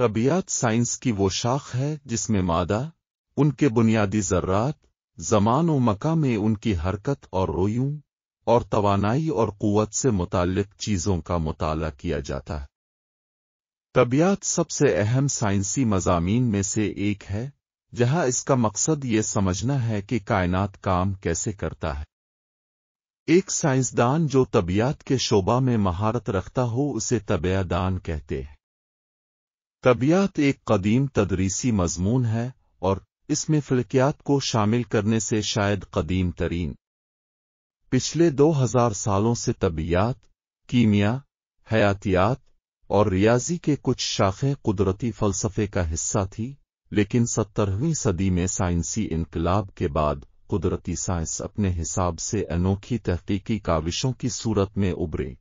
तबियात science की वो शाख है जिसमें मादा उनके बुनियादी जर्रात जमान व मका में उनकी हरकत और रोयूं और तोानाई और क़वत से मुतक चीज़ों का मताल किया जाता है तबियात सबसे अहम साइंसी मजामी में से एक है जहां इसका मकसद ये समझना है कि कायनात काम कैसे करता है एक साइंसदान जो तबियात के शोबा में महारत रखता हो उसे तबियादान कहते हैं तबियात एक कदीम तदरीसी मजमून है और इसमें फिलकियात को शामिल करने से शायद कदीम तरीन पिछले 2000 सालों से तबियात कीमिया हयातियात और रियाजी के कुछ शाखें कुदरती फलसफे का हिस्सा थी लेकिन सत्तरहवीं सदी में साइंसी इनकलाब के बाद कुदरती साइंस अपने हिसाब से अनोखी तहकीकी काविशों की सूरत में उभरे